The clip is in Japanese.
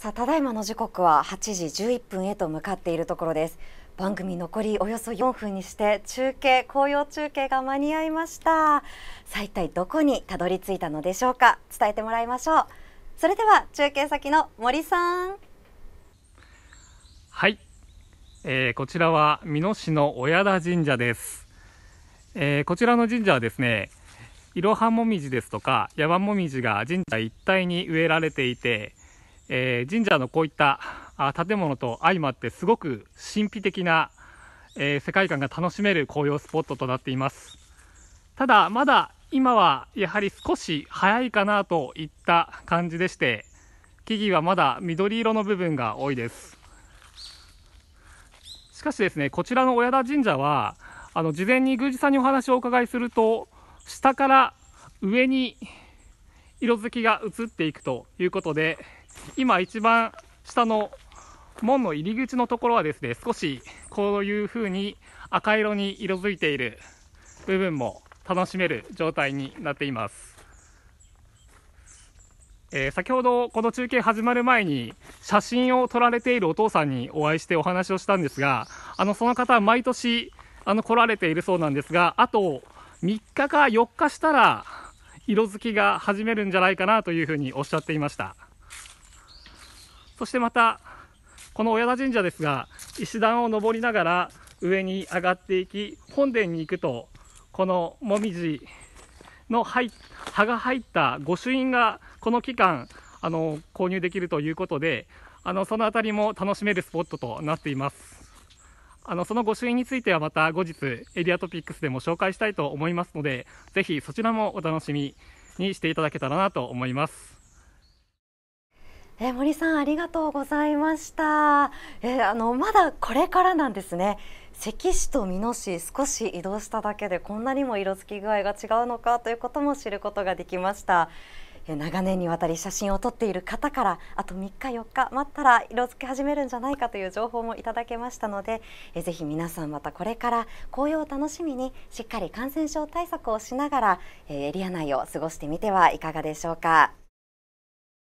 さあただいまの時刻は8時11分へと向かっているところです番組残りおよそ4分にして中継紅葉中継が間に合いましたさあ一体どこにたどり着いたのでしょうか伝えてもらいましょうそれでは中継先の森さんはい、えー、こちらは美濃市の親田神社です、えー、こちらの神社はですねいろはもみじですとかや山もみじが神社一帯に植えられていてえー、神社のこういったあ建物と相まってすごく神秘的な、えー、世界観が楽しめる紅葉スポットとなっていますただまだ今はやはり少し早いかなといった感じでして木々はまだ緑色の部分が多いですしかしですねこちらの親田神社はあの事前に宮司さんにお話をお伺いすると下から上に色づきが移っていくということで今一番下の門の入り口のところはですね、少しこういう風に赤色に色づいている部分も楽しめる状態になっています。えー、先ほどこの中継始まる前に写真を撮られているお父さんにお会いしてお話をしたんですが、あの、その方は毎年あの来られているそうなんですが、あと3日か4日したら色づきが始めるんじゃないかなというふうにおっしゃっていました。そしてまた、この親田神社ですが、石段を登りながら上に上がっていき、本殿に行くと、このもみじの葉が入った御朱印がこの期間あの購入できるということであのその辺りも楽しめるスポットとなっていますあのその御朱印についてはまた後日エリアトピックスでも紹介したいと思いますのでぜひそちらもお楽しみにしていただけたらなと思いますえ森さんありがとうございました、えあのまだこれからなんですね関市と美濃市少し移動しただけでこんなにも色付き具合が違うのかということも知ることができましたえ長年にわたり写真を撮っている方からあと3日4日待ったら色付き始めるんじゃないかという情報もいただけましたのでえぜひ皆さんまたこれから紅葉を楽しみにしっかり感染症対策をしながらえエリア内を過ごしてみてはいかがでしょうか。